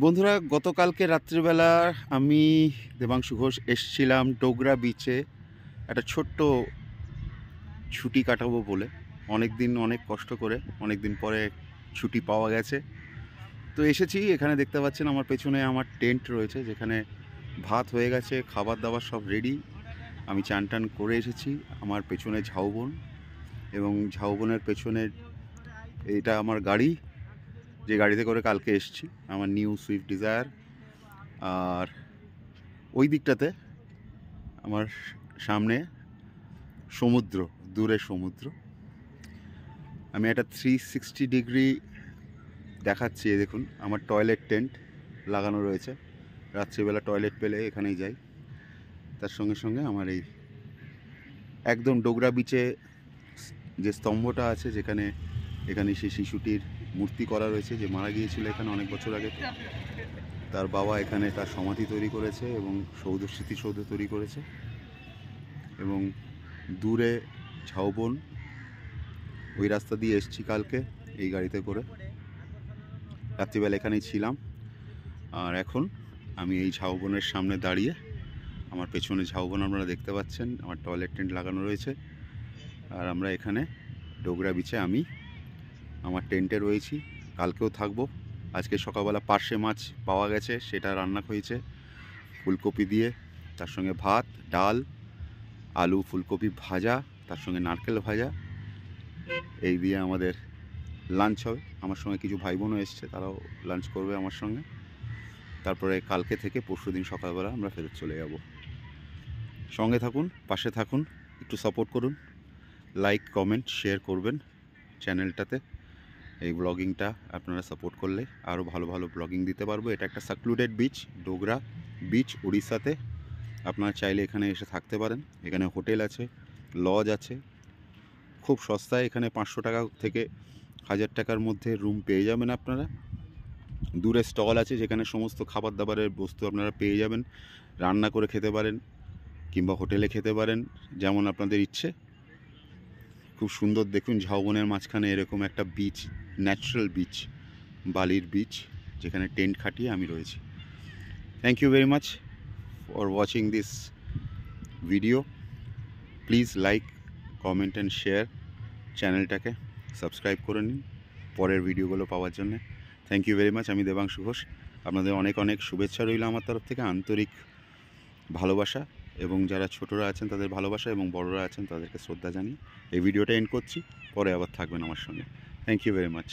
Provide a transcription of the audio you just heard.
বন্ধুরা গতকালকে রাত্রিবেলা আমি দেবাংশু ঘোষ এসছিলাম ডোগরা বিচে একটা ছোট্ট ছুটি কাটাবো বলে অনেক দিন অনেক কষ্ট করে অনেক দিন পরে ছুটি পাওয়া গেছে তো এসেছি এখানে দেখতে পাচ্ছেন আমার পেছনে আমার টেন্ট রয়েছে যেখানে ভাত হয়ে গেছে খাবার দাবার সব রেডি আমি চান টান করে এসেছি আমার পেছনে ঝাউবন এবং ঝাউবনের পেছনে এটা আমার গাড়ি যে গাড়িতে করে কালকে এসছি আমার নিউ সুইফট ডিজায়ার আর ওই দিকটাতে আমার সামনে সমুদ্র দূরে সমুদ্র আমি একটা থ্রি সিক্সটি ডিগ্রি দেখাচ্ছি দেখুন আমার টয়লেট টেন্ট লাগানো রয়েছে রাত্রিবেলা টয়লেট পেলে এখানেই যাই তার সঙ্গে সঙ্গে আমার এই একদম ডোগরা বিচে যে স্তম্ভটা আছে যেখানে এখানে সেই শিশুটির মূর্তি করা রয়েছে যে মারা গিয়েছিল এখানে অনেক বছর আগে তার বাবা এখানে তার সমাধি তৈরি করেছে এবং সৌধ স্মৃতিসৌধ তৈরি করেছে এবং দূরে ঝাউবন ওই রাস্তা দিয়ে এসছি কালকে এই গাড়িতে করে রাত্রিবেলা এখানেই ছিলাম আর এখন আমি এই ঝাউবনের সামনে দাঁড়িয়ে আমার পেছনে ঝাউবন আপনারা দেখতে পাচ্ছেন আমার টয়লেট টেন্ট লাগানো রয়েছে আর আমরা এখানে ডোগরা বিচে আমি আমার টেন্টে রয়েছি কালকেও থাকবো আজকে সকালবেলা পার্শে মাছ পাওয়া গেছে সেটা রান্না হয়েছে ফুলকপি দিয়ে তার সঙ্গে ভাত ডাল আলু ফুলকপি ভাজা তার সঙ্গে নারকেল ভাজা এই দিয়ে আমাদের লাঞ্চ হবে আমার সঙ্গে কিছু ভাই বোনও এসছে তারাও লাঞ্চ করবে আমার সঙ্গে তারপরে কালকে থেকে পরশু দিন সকালবেলা আমরা ফেরত চলে যাব সঙ্গে থাকুন পাশে থাকুন একটু সাপোর্ট করুন লাইক কমেন্ট শেয়ার করবেন চ্যানেলটাতে এই ব্লগিংটা আপনারা সাপোর্ট করলে আরও ভালো ভালো ব্লগিং দিতে পারবো এটা একটা সাকলুডেড বিচ ডোগরা বিচ উড়িষ্যাতে আপনারা চাইলে এখানে এসে থাকতে পারেন এখানে হোটেল আছে লজ আছে খুব সস্তায় এখানে পাঁচশো টাকা থেকে হাজার টাকার মধ্যে রুম পেয়ে যাবেন আপনারা দূরে স্টল আছে যেখানে সমস্ত খাবার দাবারের বস্তু আপনারা পেয়ে যাবেন রান্না করে খেতে পারেন কিংবা হোটেলে খেতে পারেন যেমন আপনাদের ইচ্ছে খুব সুন্দর দেখুন ঝাউবনের মাঝখানে এরকম একটা বিচ ন্যাচারাল বিচ বালির বিচ যেখানে টেন্ট খাটিয়ে আমি রয়েছি thank you very much for watching this video please like comment and share চ্যানেলটাকে সাবস্ক্রাইব করে নিন পরের ভিডিওগুলো পাওয়ার জন্য থ্যাংক ইউ ভেরি মাচ আমি দেবাংশু ঘোষ আপনাদের অনেক অনেক শুভেচ্ছা রইল আমার তরফ থেকে আন্তরিক ভালোবাসা এবং যারা ছোটরা আছেন তাদের ভালোবাসা এবং বড়রা আছেন তাদেরকে শ্রদ্ধা জানিয়ে এই ভিডিওটা এন্ড করছি পরে আবার থাকবেন আমার সঙ্গে থ্যাংক ইউ ভেরি মাচ